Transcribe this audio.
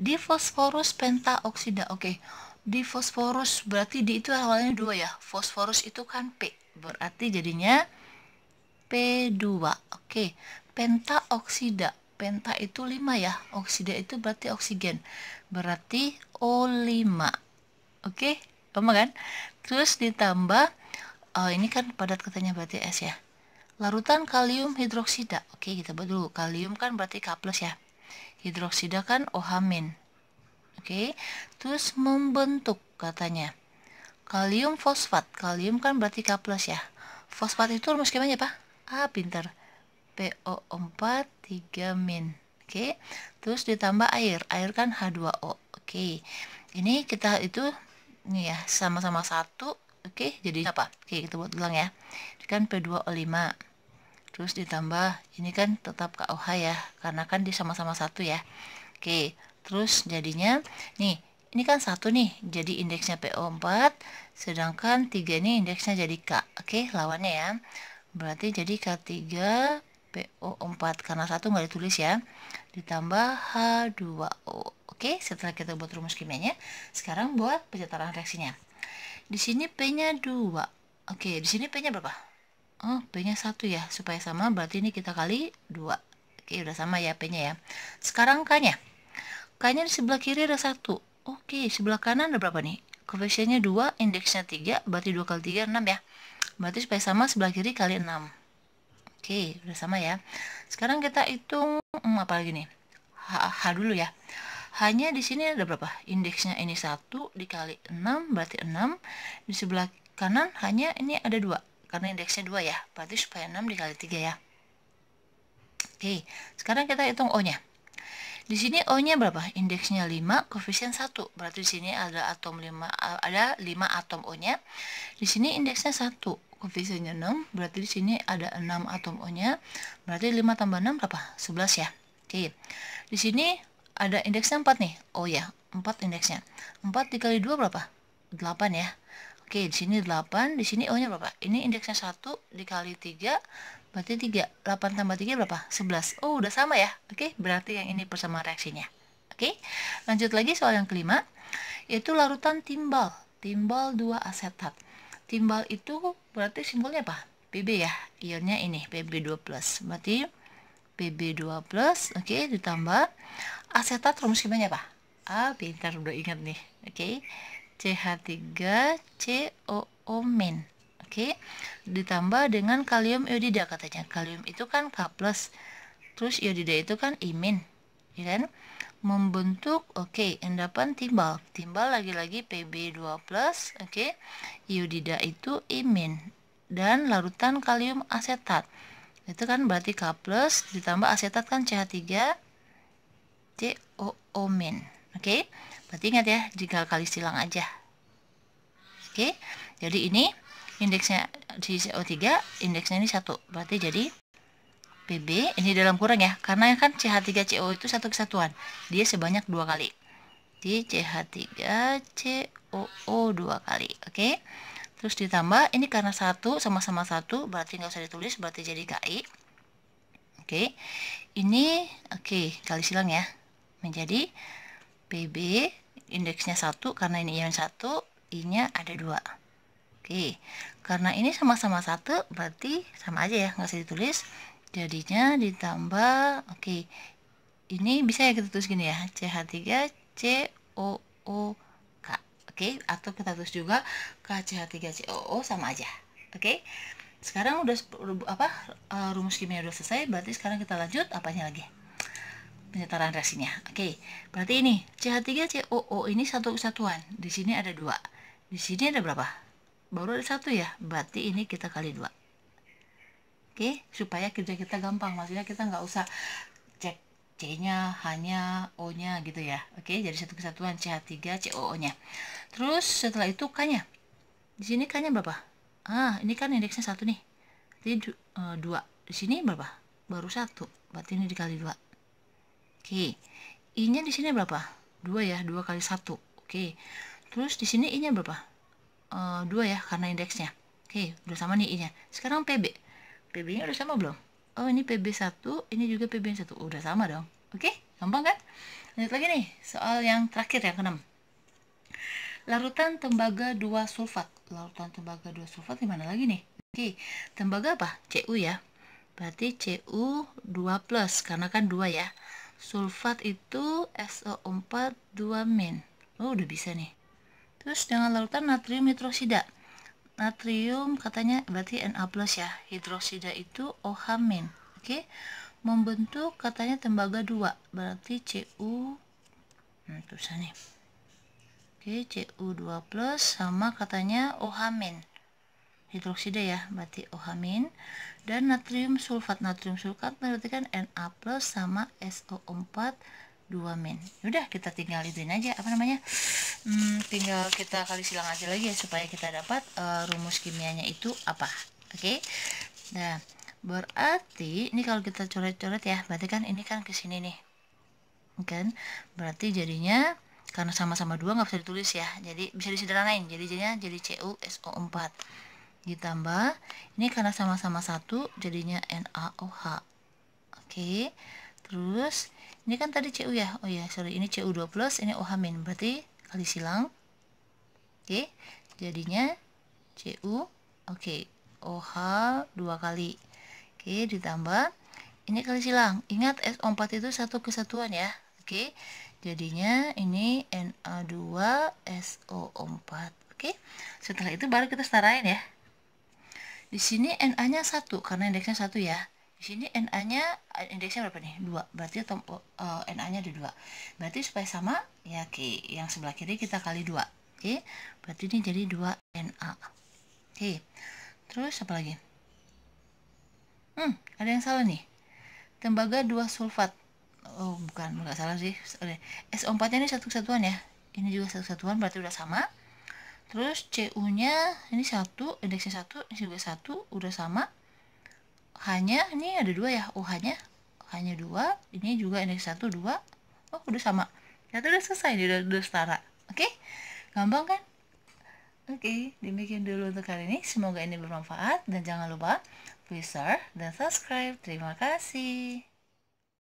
di fosforus pentaoksida oke okay. di fosforus berarti di itu awalnya dua ya fosforus itu kan P berarti jadinya P2 oke okay. pentaoksida penta itu 5 ya oksida itu berarti oksigen berarti O5 oke okay? kan terus ditambah oh, ini kan padat katanya berarti S ya larutan kalium hidroksida oke okay, kita buat dulu kalium kan berarti K plus ya hidroksida kan ohamin oke okay? terus membentuk katanya kalium fosfat kalium kan berarti K plus ya fosfat itu rumus kimianya apa ah pinter PO4 3 min oke okay? terus ditambah air air kan H2O oke okay. ini kita itu nih ya sama-sama satu oke okay? jadi apa oke okay, kita buat ulang ya ini kan P2O5 terus ditambah ini kan tetap KOH ya karena kan di sama-sama satu ya oke terus jadinya nih ini kan satu nih jadi indeksnya PO4 sedangkan tiga ini indeksnya jadi K oke lawannya ya berarti jadi K3 PO4 karena satu nggak ditulis ya ditambah H2O oke setelah kita buat rumus kimianya sekarang buat pencetaran reaksinya di sini P nya 2 oke di sini P nya berapa oh P-nya 1 ya supaya sama berarti ini kita kali 2 oke udah sama ya P-nya ya sekarang K-nya K-nya di sebelah kiri ada 1 oke sebelah kanan ada berapa nih koefisiennya 2 indeksnya 3 berarti 2 kali 3 6 ya berarti supaya sama sebelah kiri kali 6 oke udah sama ya sekarang kita hitung hmm, apa lagi nih H, H dulu ya hanya di sini ada berapa indeksnya ini 1 dikali 6 berarti 6 di sebelah kanan hanya ini ada 2 karena indeksnya 2 ya berarti supaya 6 dikali 3 ya oke sekarang kita hitung O nya di sini O nya berapa? Indeksnya 5, koefisien 1. Berarti di sini ada atom 5 ada 5 atom O nya. Di sini indeksnya 1, koefisiennya 6. Berarti di sini ada 6 atom O nya. Berarti 5 tambah 6 berapa? 11 ya. Oke. Di sini ada indeksnya 4 nih. O oh ya, 4 indeksnya. 4 dikali 2 berapa? 8 ya. Oke, di sini 8, di sini O-nya oh, berapa? Ini indeksnya 1 dikali 3, berarti 3. 8 tambah 3 berapa? 11. Oh, udah sama ya? Oke, berarti yang ini persamaan reaksinya. Oke, lanjut lagi soal yang kelima, yaitu larutan timbal. Timbal 2 asetat. Timbal itu berarti simbolnya apa? PB ya, ionnya ini, PB2+. Berarti PB2+, oke, ditambah asetat rumus kimianya apa? Ah, pintar udah ingat nih, oke. CH3COO min. Oke, okay? ditambah dengan kalium iodida katanya. Kalium itu kan K+, terus iodida itu kan imin, ya kan? Membentuk, oke, okay, endapan timbal. Timbal lagi-lagi Pb2+, oke. Okay? Iodida itu imin dan larutan kalium asetat. Itu kan berarti K+, ditambah asetat kan CH3 COO min. Oke, okay? berarti ingat ya, tinggal kali silang aja. Oke, okay? jadi ini indeksnya di CO3, indeksnya ini satu, berarti jadi PB ini dalam kurang ya, karena kan CH3CO itu satu kesatuan, dia sebanyak dua kali. Di CH3COO dua kali, oke? Okay? Terus ditambah ini karena satu sama-sama satu, berarti nggak usah ditulis, berarti jadi KI. Oke, okay. ini oke okay, kali silang ya, menjadi PB indeksnya satu karena ini yang satu I-nya ada dua. Oke, karena ini sama-sama satu berarti sama aja ya, nggak usah ditulis jadinya ditambah oke ini bisa ya kita tulis gini ya CH3 COOK oke atau kita tulis juga KCH3 COO sama aja oke sekarang udah apa eh, rumus kimia udah selesai berarti sekarang kita lanjut apanya lagi penyetaraan reaksinya. Oke, berarti ini CH3COO ini satu kesatuan. Di sini ada dua. Di sini ada berapa? Baru ada satu ya. Berarti ini kita kali dua. Oke, supaya kerja kita gampang. Maksudnya kita nggak usah cek C-nya, hanya O-nya gitu ya. Oke, jadi satu kesatuan CH3COO-nya. Terus setelah itu K-nya. Di sini K-nya berapa? Ah, ini kan indeksnya satu nih. Jadi eh, dua. Di sini berapa? Baru satu. Berarti ini dikali dua. Oke. I-nya di sini berapa? Dua ya, dua kali satu. Oke. Terus di sini I-nya berapa? Uh, eh, 2 ya, karena indeksnya. Oke, udah sama nih I-nya. Sekarang PB. PB-nya udah sama belum? Oh, ini PB1, ini juga PB1. Udah sama dong. Oke, gampang kan? Lanjut lagi nih, soal yang terakhir yang keenam. Larutan tembaga 2 sulfat. Larutan tembaga 2 sulfat di mana lagi nih? Oke, tembaga apa? Cu ya. Berarti Cu 2 plus, karena kan 2 ya sulfat itu SO4 2 min oh udah bisa nih terus dengan larutan natrium hidroksida natrium katanya berarti Na plus ya hidroksida itu OH min oke okay? membentuk katanya tembaga 2 berarti Cu hmm, tulisannya oke okay, Cu2 plus sama katanya OH min hidroksida ya berarti OH min dan natrium sulfat natrium sulfat berarti kan Na plus sama SO4 2 min udah kita tinggal ituin aja apa namanya hmm, tinggal kita kali silang aja lagi ya supaya kita dapat uh, rumus kimianya itu apa oke okay? nah berarti ini kalau kita coret-coret ya berarti kan ini kan ke sini nih kan berarti jadinya karena sama-sama dua nggak bisa ditulis ya jadi bisa disederhanain jadi jadinya jadi CuSO4 ditambah ini karena sama-sama satu jadinya NaOH oke terus ini kan tadi CU ya oh ya sorry ini CU2 plus ini OH min berarti kali silang oke jadinya CU oke OH dua kali oke ditambah ini kali silang ingat SO4 itu satu kesatuan ya oke jadinya ini Na2 SO4 oke setelah itu baru kita setarain ya di sini NA-nya satu karena indeksnya satu ya. Di sini NA-nya eh, indeksnya berapa nih? 2. Berarti uh, eh, eh, NA-nya ada 2. Berarti supaya sama ya okay. yang sebelah kiri kita kali dua Oke. Okay? Berarti ini jadi dua NA. Oke. Okay. Terus apa lagi? Hmm, ada yang salah nih. Tembaga dua sulfat. Oh, bukan, nggak salah sih. oke SO4-nya ini satu kesatuan ya. Ini juga satu kesatuan berarti udah sama terus cu nya ini satu indeksnya satu ini juga satu udah sama hanya ini ada dua ya uh nya hanya dua ini juga indeks satu dua oh udah sama Ya udah selesai ini udah, udah setara oke gampang kan oke okay, demikian dulu untuk kali ini semoga ini bermanfaat dan jangan lupa please share dan subscribe terima kasih